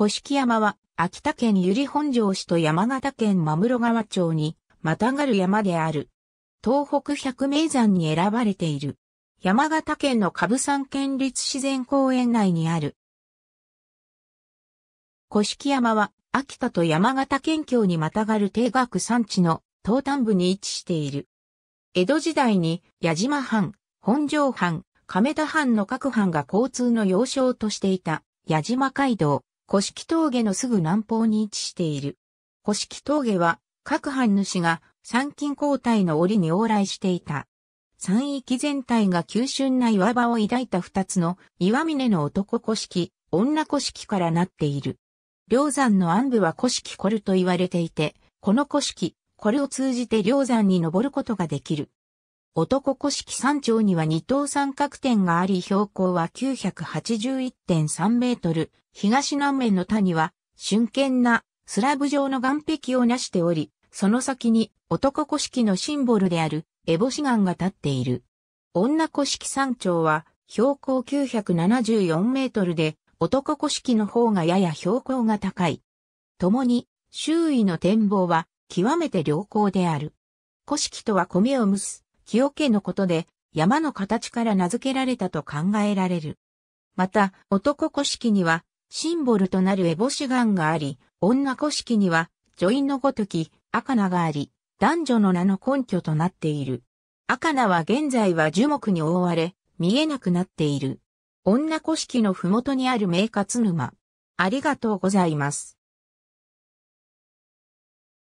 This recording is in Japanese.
古式山は、秋田県由利本荘市と山形県真室川町に、またがる山である。東北百名山に選ばれている。山形県の下山県立自然公園内にある。古式山は、秋田と山形県境にまたがる定額山地の東端部に位置している。江戸時代に矢島藩、本庄藩、亀田藩の各藩が交通の要衝としていた矢島街道。古式峠のすぐ南方に位置している。古式峠は、各藩主が参勤交代の折に往来していた。山域全体が急峻な岩場を抱いた二つの岩峰の男古式、女古式からなっている。梁山の暗部は古式コルと言われていて、この古式、これを通じて梁山に登ることができる。男古式山頂には二等三角点があり標高は981.3メートル、東南面の谷は、瞬間なスラブ状の岩壁を成しており、その先に男古式のシンボルであるエボシ岩が立っている。女古式山頂は標高974メートルで、男古式の方がやや標高が高い。共に周囲の展望は極めて良好である。古式とは米を蒸す清家のことで、山の形から名付けられたと考えられる。また、男古式には、シンボルとなるエボシガンがあり、女古式には、女院のごとき、赤名があり、男女の名の根拠となっている。赤名は現在は樹木に覆われ、見えなくなっている。女古式のふもとにある名活沼。ありがとうございます。